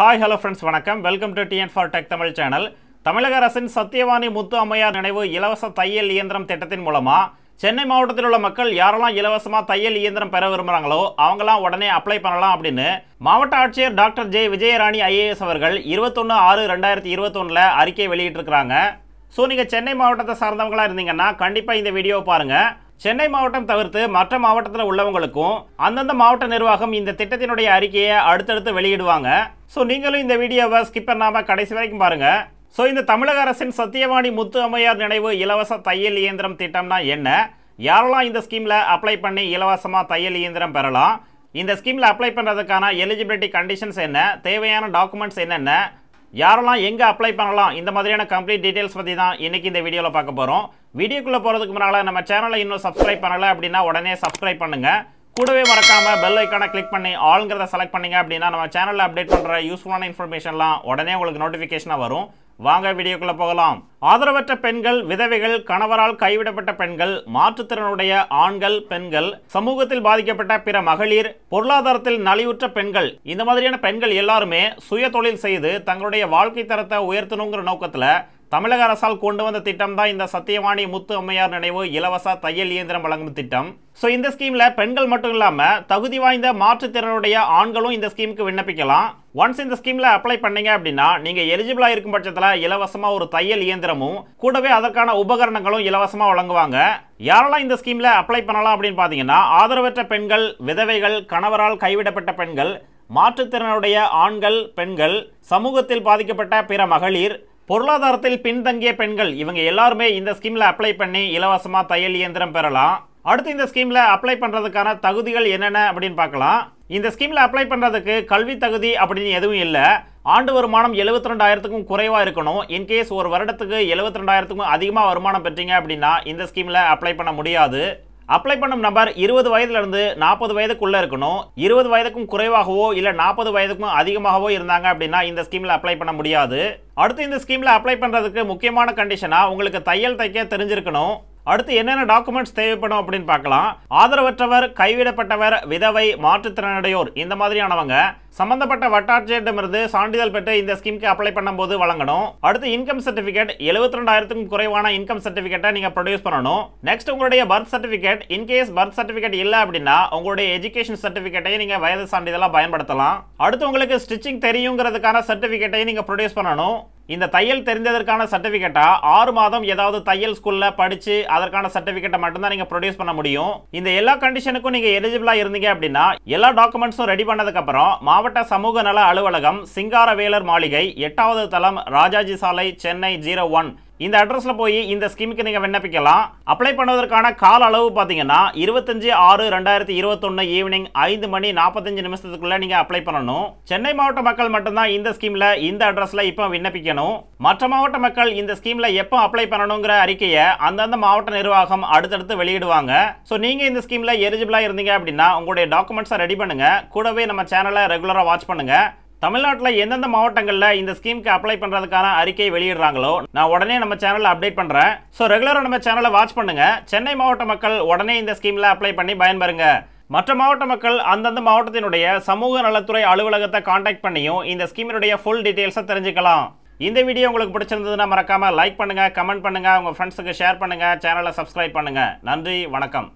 hi hello friends வணக்கம் welcome to TN for tech Tamil channel தமிழக அரசின் சத்தியவாணி முத்து அம்மையார் நினைவு இலவச தையல் இயந்திரம் திட்டத்தின் மூலமாக சென்னை மாவட்டத்தில் உள்ள மக்கள் யாரெல்லாம் இலவசமாக தையல் இயந்திரம் பெற விரும்புகிறாங்களோ அவங்களாம் உடனே அப்ளை பண்ணலாம் அப்படின்னு மாவட்ட ஆட்சியர் டாக்டர் ஜே விஜயராணி ஐஏஎஸ் அவர்கள் இருபத்தொன்று ஆறு ரெண்டாயிரத்தி இருபத்தொன்னில் அறிக்கை வெளியிட்டிருக்கிறாங்க ஸோ நீங்கள் சென்னை மாவட்டத்தை சார்ந்தவங்களாக இருந்தீங்கன்னா கண்டிப்பாக இந்த வீடியோவை பாருங்கள் சென்னை மாவட்டம் தவிர்த்து மற்ற மாவட்டத்தில் உள்ளவங்களுக்கும் அந்தந்த மாவட்ட நிர்வாகம் இந்த திட்டத்தினுடைய அறிக்கையை அடுத்தடுத்து வெளியிடுவாங்க ஸோ நீங்களும் இந்த வீடியோவை ஸ்கிப் பண்ணாமல் கடைசி வரைக்கும் பாருங்கள் ஸோ இந்த தமிழக அரசின் சத்தியவாணி முத்து அம்மையார் நினைவு இலவச தையல் இயந்திரம் திட்டம்னா என்ன யாரெல்லாம் இந்த ஸ்கீமில் அப்ளை பண்ணி இலவசமாக தையல் இயந்திரம் பெறலாம் இந்த ஸ்கீமில் அப்ளை பண்ணுறதுக்கான எலிஜிபிலிட்டி கண்டிஷன்ஸ் என்ன தேவையான டாக்குமெண்ட்ஸ் என்னென்ன யாரெல்லாம் எங்கே அப்ளை பண்ணலாம் இந்த மாதிரியான கம்ப்ளீட் டீட்டெயில்ஸ் பற்றி தான் இன்றைக்கி இந்த வீடியோவில் பார்க்க போகிறோம் வீடியோக்குள்ளே போகிறதுக்கு முன்னால் நம்ம சேனலை இன்னும் சப்ஸ்கிரைப் பண்ணலை அப்படின்னா உடனே சப்ஸ்கிரைப் பண்ணுங்கள் கூடவே மறக்காமல் பெல் ஐக்கானை கிளிக் பண்ணி ஆளுங்கிறத செலக்ட் பண்ணிங்க அப்படின்னா நம்ம சேனலில் அப்டேட் பண்ணுற யூஸ்ஃபுல்லான இன்ஃபர்மேஷன்லாம் உடனே உங்களுக்கு நோட்டிஃபிகேஷனாக வரும் வாங்க வீடியோக்குள்ளே போகலாம் ஆதரவற்ற பெண்கள் விதவைகள் கணவரால் கைவிடப்பட்ட பெண்கள் மாற்றுத்திறனுடைய ஆண்கள் பெண்கள் சமூகத்தில் பாதிக்கப்பட்ட பிற மகளிர் பொருளாதாரத்தில் நலிவுற்ற பெண்கள் இந்த மாதிரியான பெண்கள் எல்லாருமே சுய தொழில் செய்து தங்களுடைய வாழ்க்கை தரத்தை உயர்த்தணுங்கிற நோக்கத்தில் தமிழக அரசால் கொண்டு வந்த திட்டம் தான் இந்த சத்தியவாணி முத்து அம்மையார் நினைவு இலவச தையல் இயந்திரம் வழங்கும் திட்டம் ஸோ இந்த ஸ்கீமில் பெண்கள் மட்டும் இல்லாமல் தகுதி வாய்ந்த மாற்றுத்திறனுடைய ஆண்களும் இந்த ஸ்கீமுக்கு விண்ணப்பிக்கலாம் ஒன்ஸ் இந்த ஸ்கீமில் அப்ளை பண்ணீங்க அப்படின்னா நீங்கள் எலிஜிபிளாக இருக்கும் பட்சத்தில் இலவசமாக ஒரு தையல் இயந்திரமும் கூடவே அதற்கான உபகரணங்களும் இலவசமாக வழங்குவாங்க யாரெல்லாம் இந்த ஸ்கீமில் அப்ளை பண்ணலாம் அப்படின்னு பார்த்தீங்கன்னா ஆதரவற்ற பெண்கள் விதவைகள் கணவரால் கைவிடப்பட்ட பெண்கள் மாற்றுத்திறனுடைய ஆண்கள் பெண்கள் சமூகத்தில் பாதிக்கப்பட்ட பிற மகளிர் பொருளாதாரத்தில் பின்தங்கிய பெண்கள் இவங்க எல்லாருமே இந்த ஸ்கீமில் அப்ளை பண்ணி இலவசமாக தையல் இயந்திரம் பெறலாம் அடுத்து இந்த ஸ்கீமில் அப்ளை பண்ணுறதுக்கான தகுதிகள் என்னென்ன அப்படின்னு பார்க்கலாம் இந்த ஸ்கீமில் அப்ளை பண்ணுறதுக்கு கல்வி தகுதி அப்படின்னு எதுவும் இல்லை ஆண்டு வருமானம் எழுபத்தி ரெண்டாயிரத்துக்கும் குறைவாக இருக்கணும் இன்கேஸ் ஒரு வருடத்துக்கு எழுபத்தி ரெண்டாயிரத்துக்கும் அதிகமாக வருமானம் பெற்றீங்க அப்படின்னா இந்த ஸ்கீமில் அப்ளை பண்ண முடியாது அப்ளை பண்ணும் நபர் இருபது வயதுலேருந்து நாற்பது வயதுக்குள்ளே இருக்கணும் இருபது வயதுக்கும் குறைவாகவோ இல்லை நாற்பது வயதுக்கும் அதிகமாகவோ இருந்தாங்க அப்படின்னா இந்த ஸ்கீமில் அப்ளை பண்ண முடியாது அடுத்து இந்த ஸ்கீமில் அப்ளை பண்ணுறதுக்கு முக்கியமான கண்டிஷனாக உங்களுக்கு தையல் தைக்க தெரிஞ்சிருக்கணும் அடுத்து என்னென்ன டாக்குமெண்ட்ஸ் தேவைப்படும் அப்படின்னு பார்க்கலாம் ஆதரவற்றவர் கைவிடப்பட்டவர் விதவை மாற்றுத்திறனடையோர் இந்த மாதிரியானவங்க சம்பந்தப்பட்ட வட்டாட்சியரிடமிருந்து சான்றிதழ் பெற்று இந்த ஸ்கீமுக்கு அப்ளை பண்ணும்போது வழங்கணும் அடுத்து இன்கம் சர்டிஃபிகேட் எழுபத்தி ரெண்டாயிரத்துக்கும் குறைவான இன்கம் சர்டிபிகேட்டை நீங்கள் ப்ரொடியூஸ் பண்ணணும் நெக்ஸ்ட் உங்களுடைய birth in in case birth certificate இல்லை அப்படின்னா உங்களுடைய எஜுகேஷன் சர்டிபிகேட்டையும் நீங்கள் வயது சான்றிதழாக பயன்படுத்தலாம் அடுத்து உங்களுக்கு ஸ்டிச்சிங் தெரியுங்கிறதுக்கான சர்டிபிகேட்டையும் நீங்கள் ப்ரொடியூஸ் பண்ணணும் இந்த தையல் தெரிந்ததற்கான சர்டிபிகேட்டா ஆறு மாதம் ஏதாவது தையல் ஸ்கூலில் படித்து அதற்கான சர்டிஃபிகேட்டை மட்டும்தான் நீங்கள் ப்ரொடியூஸ் பண்ண முடியும் இந்த எல்லா கண்டிஷனுக்கும் நீங்கள் எலிஜிபிளாக இருந்தீங்க அப்படின்னா எல்லா டாக்குமெண்ட்ஸும் ரெடி பண்ணதுக்கப்புறம் மாவட்ட சமூக நல அலுவலகம் சிங்காரவேலர் மாளிகை எட்டாவது தளம் ராஜாஜி சாலை சென்னை ஜீரோ ஒன் இந்த அட்ரஸில் போய் இந்த ஸ்கீமுக்கு நீங்கள் விண்ணப்பிக்கலாம் அப்ளை பண்ணுவதற்கான கால அளவு பார்த்தீங்கன்னா இருபத்தஞ்சு ஆறு ரெண்டாயிரத்தி இருபத்தொன்று ஈவினிங் ஐந்து மணி நாற்பத்தஞ்சு நிமிஷத்துக்குள்ளே நீங்கள் அப்ளை பண்ணணும் சென்னை மாவட்ட மக்கள் மட்டும்தான் இந்த ஸ்கீமில் இந்த அட்ரஸில் இப்போ விண்ணப்பிக்கணும் மற்ற மாவட்ட மக்கள் இந்த ஸ்கீமில் எப்போ அப்ளை பண்ணணுங்கிற அறிக்கையை அந்தந்த மாவட்ட நிர்வாகம் அடுத்தடுத்து வெளியிடுவாங்க ஸோ நீங்கள் இந்த ஸ்கீமில் எலிஜிபிளாக இருந்தீங்க அப்படின்னா உங்களுடைய டாக்குமெண்ட்ஸை ரெடி பண்ணுங்கள் கூடவே நம்ம சேனலை ரெகுலராக வாட்ச் பண்ணுங்கள் தமிழ்நாட்டில் எந்தெந்த மாவட்டங்களில் இந்த ஸ்கீமுக்கு அப்ளை பண்ணுறதுக்கான அறிக்கை வெளியிடுறாங்களோ நான் உடனே நம்ம சேனலில் அப்டேட் பண்ணுறேன் ஸோ ரெகுலராக நம்ம சேனலை வாட்ச் பண்ணுங்க சென்னை மாவட்ட மக்கள் உடனே இந்த ஸ்கீமில் அப்ளை பண்ணி பயன்பெறுங்க மற்ற மாவட்ட மக்கள் அந்தந்த மாவட்டத்தினுடைய சமூக நலத்துறை அலுவலகத்தை காண்டாக்ட் பண்ணியும் இந்த ஸ்கீமினுடைய ஃபுல் டீட்டெயில்ஸை தெரிஞ்சுக்கலாம் இந்த வீடியோ உங்களுக்கு பிடிச்சிருந்ததுன்னா மறக்காமல் லைக் பண்ணுங்கள் கமெண்ட் பண்ணுங்கள் உங்கள் ஃப்ரெண்ட்ஸுக்கு ஷேர் பண்ணுங்கள் சேனலை சப்ஸ்கிரைப் பண்ணுங்கள் நன்றி வணக்கம்